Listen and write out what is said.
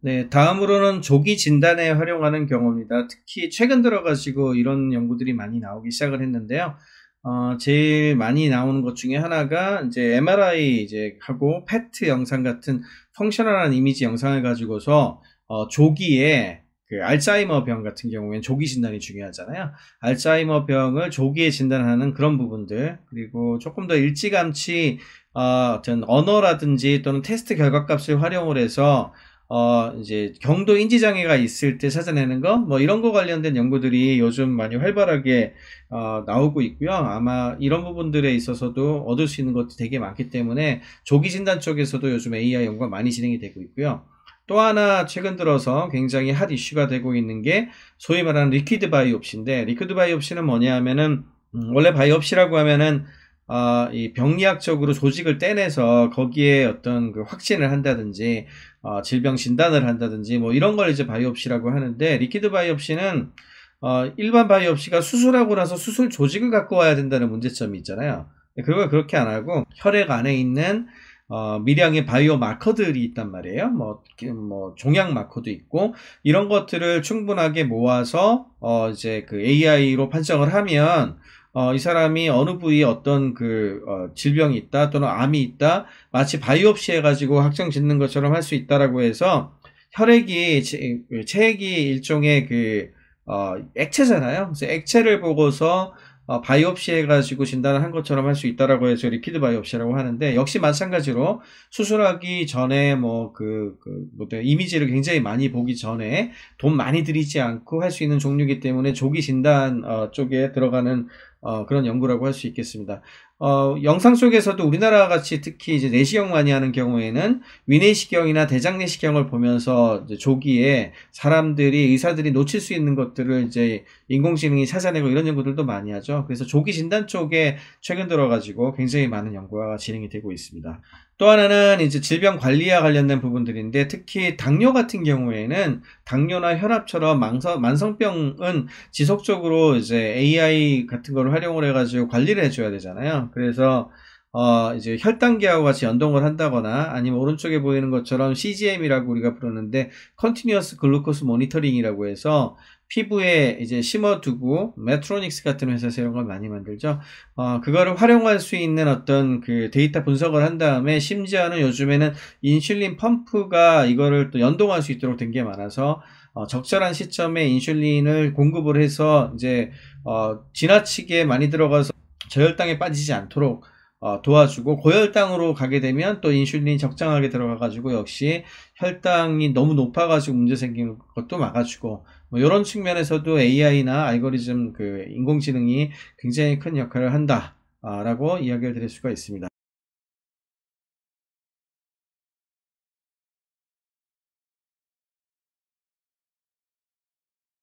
네, 다음으로는 조기 진단에 활용하는 경우입니다. 특히 최근 들어가지고 이런 연구들이 많이 나오기 시작을 했는데요. 어, 제일 많이 나오는 것 중에 하나가 이제 MRI 이제 하고 p e 영상 같은 펑셔널한 이미지 영상을 가지고서 어, 조기에 그 알츠하이머 병 같은 경우에는 조기 진단이 중요하잖아요. 알츠하이머 병을 조기에 진단하는 그런 부분들 그리고 조금 더 일찌감치 어, 어떤 언어라든지 또는 테스트 결과값을 활용을 해서 어, 이제 경도 인지장애가 있을 때 찾아내는 거, 뭐 이런 거 관련된 연구들이 요즘 많이 활발하게 어, 나오고 있고요. 아마 이런 부분들에 있어서도 얻을 수 있는 것도 되게 많기 때문에 조기 진단 쪽에서도 요즘 AI 연구가 많이 진행이 되고 있고요. 또 하나 최근 들어서 굉장히 핫 이슈가 되고 있는 게 소위 말하는 리퀴드 바이옵시인데 리퀴드 바이옵시는 뭐냐 하면은 음, 원래 바이옵시라고 하면은 아, 이 병리학적으로 조직을 떼내서 거기에 어떤 그 확진을 한다든지 어, 질병 진단을 한다든지 뭐 이런 걸 이제 바이옵시라고 하는데 리퀴드 바이옵시는 어, 일반 바이옵시가 수술하고 나서 수술 조직을 갖고 와야 된다는 문제점이 있잖아요. 그걸 그렇게 안 하고 혈액 안에 있는 어, 미량의 바이오 마커들이 있단 말이에요. 뭐, 뭐, 종양 마커도 있고, 이런 것들을 충분하게 모아서, 어, 이제 그 AI로 판정을 하면, 어, 이 사람이 어느 부위에 어떤 그 어, 질병이 있다 또는 암이 있다 마치 바이옵시 해가지고 확정 짓는 것처럼 할 수 있다라고 해서 혈액이 그 체액이 일종의 그 어, 액체잖아요. 그래서 액체를 보고서 어, 바이옵시 해가지고 진단을 한 것처럼 할 수 있다라고 해서 리퀴드 바이옵시라고 하는데 역시 마찬가지로 수술하기 전에 뭐그 그, 뭐 이미지를 굉장히 많이 보기 전에 돈 많이 들이지 않고 할 수 있는 종류이기 때문에 조기 진단 어, 쪽에 들어가는 어, 그런 연구라고 할 수 있겠습니다. 어, 영상 속에서도 우리나라 같이 특히 이제 내시경 많이 하는 경우에는 위내시경이나 대장내시경을 보면서 조기에 사람들이 의사들이 놓칠 수 있는 것들을 이제 인공지능이 찾아내고 이런 연구들도 많이 하죠. 그래서 조기 진단 쪽에 최근 들어가지고 굉장히 많은 연구가 진행이 되고 있습니다. 또 하나는 이제 질병 관리와 관련된 부분들인데 특히 당뇨 같은 경우에는 당뇨나 혈압처럼 만성, 만성병은 지속적으로 이제 AI 같은 걸 활용을 해가지고 관리를 해줘야 되잖아요. 그래서 어, 이제 혈당계하고 같이 연동을 한다거나 아니면 오른쪽에 보이는 것처럼 CGM이라고 우리가 부르는데 Continuous Glucose Monitoring이라고 해서 피부에 이제 심어두고 메트로닉스 같은 회사에서 이런 걸 많이 만들죠. 어, 그거를 활용할 수 있는 어떤 그 데이터 분석을 한 다음에 심지어는 요즘에는 인슐린 펌프가 이거를 또 연동할 수 있도록 된 게 많아서 어, 적절한 시점에 인슐린을 공급을 해서 이제 어, 지나치게 많이 들어가서 저혈당에 빠지지 않도록 어, 도와주고 고혈당으로 가게 되면 또 인슐린이 적정하게 들어가가지고 역시 혈당이 너무 높아가지고 문제 생기는 것도 막아주고 뭐 이런 측면에서도 AI나 알고리즘 그 인공지능이 굉장히 큰 역할을 한다라고 이야기를 드릴 수가 있습니다.